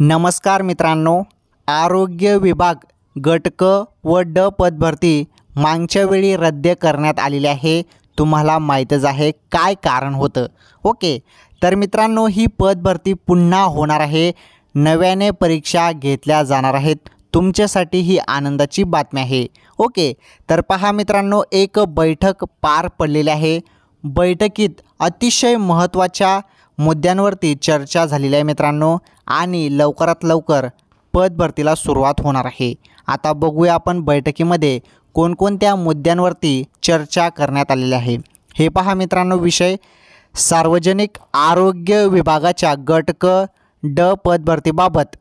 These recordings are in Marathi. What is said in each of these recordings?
नमस्कार मित्रांनो आरोग्य विभाग गट क व ड पदभरती मागच्या वेळी रद्द करण्यात आलेली आहे तुम्हाला माहीतच आहे काय कारण होतं ओके तर मित्रांनो ही पदभरती पुन्हा होणार आहे नव्याने परीक्षा घेतल्या जाणार आहेत तुमच्यासाठी ही आनंदाची बातमी आहे ओके तर पहा मित्रांनो एक बैठक पार पडलेली आहे बैठकीत अतिशय महत्त्वाच्या मुद्द्यांवरती चर्चा झालेली आहे मित्रांनो आणि लवकरात लवकर पद भरतीला सुरुवात होणार आहे आता बघूया आपण बैठकीमध्ये कोणकोणत्या मुद्द्यांवरती चर्चा करण्यात आलेली आहे हे पहा मित्रांनो विषय सार्वजनिक आरोग्य विभागाच्या गटक ड पदभरतीबाबत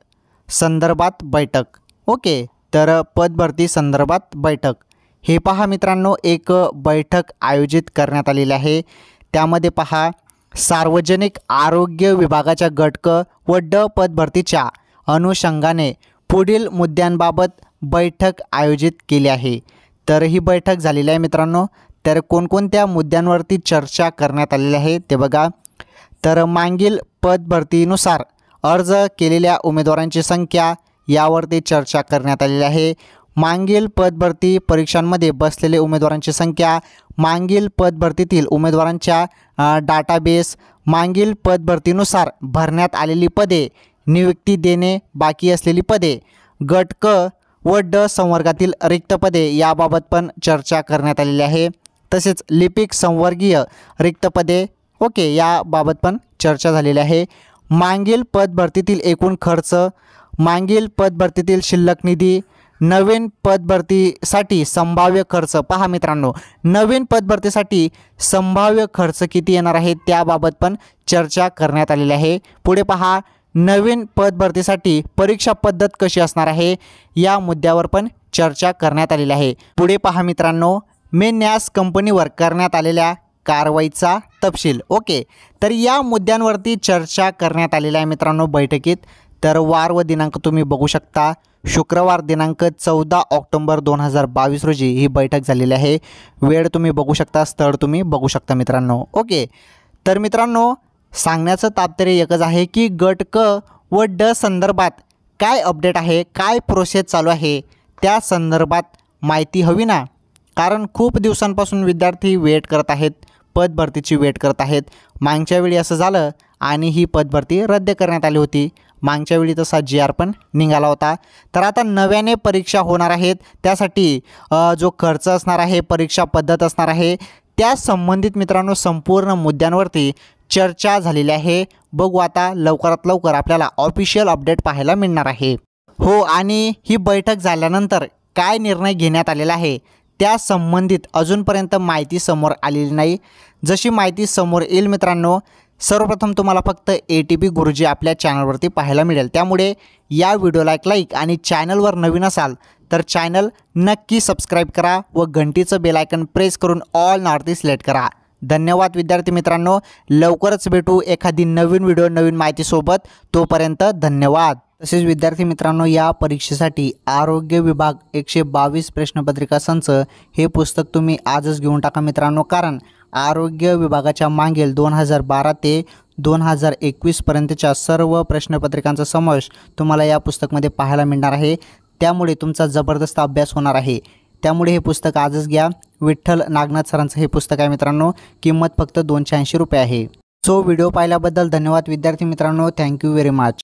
संदर्भात बैठक ओके तर पदभरती संदर्भात बैठक हे पहा मित्रांनो एक बैठक आयोजित करण्यात आलेली आहे त्यामध्ये पहा सार्वजनिक आरोग्य विभागाच्या गटक व ड पदभरतीच्या अनुषंगाने पुढील मुद्द्यांबाबत बैठक आयोजित केली आहे तर ही बैठक झालेली आहे मित्रांनो तर कोणकोणत्या मुद्द्यांवरती चर्चा करण्यात आलेली आहे ते बघा तर मागील पदभरतीनुसार अर्ज केलेल्या उमेदवारांची संख्या यावरती चर्चा करण्यात आलेली आहे मागील पदभरती परीक्षांमध्ये बसलेले उमेदवारांची संख्या मागील पदभरतीतील उमेदवारांच्या डाटाबेस मागील पदभरतीनुसार भरण्यात आलेली पदे नियुक्ती देणे बाकी असलेली पदे गट क व ड संवर्गातील रिक्त पदे याबाबत पण चर्चा करण्यात आलेली आहे तसेच लिपिक संवर्गीय रिक्त पदे ओके याबाबत पण चर्चा झालेली आहे मागील पदभरतीतील एकूण खर्च मागील पदभरतीतील शिल्लक निधी नवीन पदभरतीसाठी संभाव्य खर्च पहा मित्रांनो नवीन पदभरतीसाठी संभाव्य खर्च किती येणार आहे त्याबाबत पण चर्चा करण्यात आलेली आहे पुढे पहा नवीन पदभरतीसाठी परीक्षा पद्धत कशी असणार आहे या मुद्द्यावर पण चर्चा करण्यात आलेली आहे पुढे पहा मित्रांनो मे न्यास कंपनीवर करण्यात आलेल्या कारवाईचा तपशील ओके तर या मुद्द्यांवरती चर्चा करण्यात आलेल्या आहे मित्रांनो बैठकीत तर वार व दिनांक तुम्ही बघू शकता शुक्रवार दिनांक चौदा ऑक्टोंबर दोन हजार बावीस रोजी ही बैठक झालेली आहे वेळ तुम्ही बघू शकता स्थळ तुम्ही बघू शकता मित्रांनो ओके तर मित्रांनो सांगण्याचं तात्पर्य एकच आहे की गट क व ड संदर्भात काय अपडेट आहे काय प्रोसेस चालू आहे त्या संदर्भात माहिती हवी ना कारण खूप दिवसांपासून विद्यार्थी वेट करत आहेत पदभरतीची वेट करत आहेत मागच्या वेळी असं झालं आणि ही पदभरती रद्द करण्यात आली होती मागच्या वेळी तसा जी आर पण निघाला होता तर आता नव्याने परीक्षा होणार आहेत त्यासाठी जो खर्च असणार आहे परीक्षा पद्धत असणार आहे त्या संबंधित मित्रांनो संपूर्ण मुद्द्यांवरती चर्चा झालेली आहे बघू आता लवकरात लवकर आपल्याला ऑफिशियल अपडेट पाहायला मिळणार आहे हो आणि ही बैठक झाल्यानंतर काय निर्णय घेण्यात आलेला आहे त्या संबंधित अजूनपर्यंत माहिती समोर आलेली नाही जशी माहिती समोर येईल मित्रांनो सर्वप्रथम तुम्हाला फक्त ए टी बी गुरुजी आपल्या चॅनलवरती पाहायला मिळेल त्यामुळे या व्हिडिओला एक लाईक आणि चॅनलवर नवीन असाल तर चॅनल नक्की सबस्क्राईब करा व घंटीचं बेलायकन प्रेस करून ऑल नॉर्थ सिलेक्ट करा धन्यवाद विद्यार्थी मित्रांनो लवकरच भेटू एखादी नवीन व्हिडिओ नवीन माहितीसोबत तोपर्यंत धन्यवाद तसेच विद्यार्थी मित्रांनो या परीक्षेसाठी आरोग्य विभाग एकशे बावीस प्रश्नपत्रिका संच हे पुस्तक तुम्ही आजच घेऊन टाका मित्रांनो कारण आरोग्य विभागाच्या मागील दोन हजार बारा ते दोन हजार एकवीसपर्यंतच्या सर्व प्रश्नपत्रिकांचा समावेश तुम्हाला या पुस्तकमध्ये पाहायला मिळणार आहे त्यामुळे तुमचा जबरदस्त अभ्यास होणार आहे त्यामुळे हे पुस्तक आजच घ्या विठ्ठल नागनाथ सरांचं हे पुस्तक आहे मित्रांनो किंमत फक्त दोनशे ऐंशी रुपये आहे सो व्हिडिओ पाहिल्याबद्दल धन्यवाद विद्यार्थी मित्रांनो थँक्यू व्हेरी मच